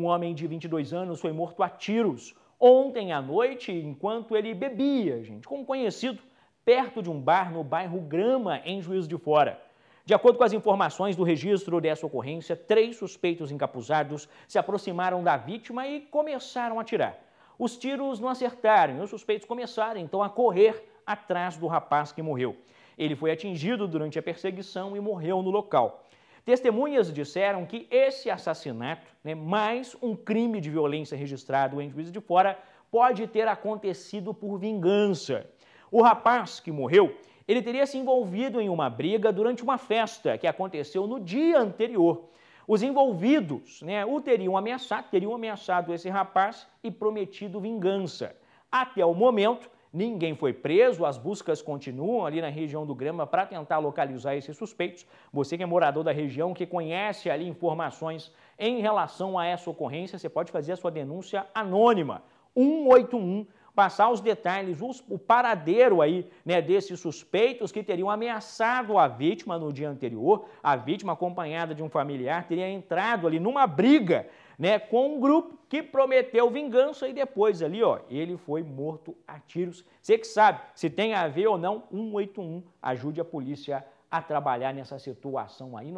Um homem de 22 anos foi morto a tiros ontem à noite enquanto ele bebia, gente, como conhecido, perto de um bar no bairro Grama, em Juiz de Fora. De acordo com as informações do registro dessa ocorrência, três suspeitos encapuzados se aproximaram da vítima e começaram a atirar. Os tiros não acertaram e os suspeitos começaram então a correr atrás do rapaz que morreu. Ele foi atingido durante a perseguição e morreu no local. Testemunhas disseram que esse assassinato, né, mais um crime de violência registrado em Juiz de Fora, pode ter acontecido por vingança. O rapaz que morreu, ele teria se envolvido em uma briga durante uma festa que aconteceu no dia anterior. Os envolvidos né, o teriam ameaçado, teriam ameaçado esse rapaz e prometido vingança. Até o momento, Ninguém foi preso, as buscas continuam ali na região do Grama para tentar localizar esses suspeitos. Você que é morador da região, que conhece ali informações em relação a essa ocorrência, você pode fazer a sua denúncia anônima. 181 passar os detalhes, os, o paradeiro aí, né, desses suspeitos que teriam ameaçado a vítima no dia anterior. A vítima, acompanhada de um familiar, teria entrado ali numa briga, né, com um grupo que prometeu vingança e depois ali, ó, ele foi morto a tiros. Você que sabe se tem a ver ou não, 181, ajude a polícia a trabalhar nessa situação aí.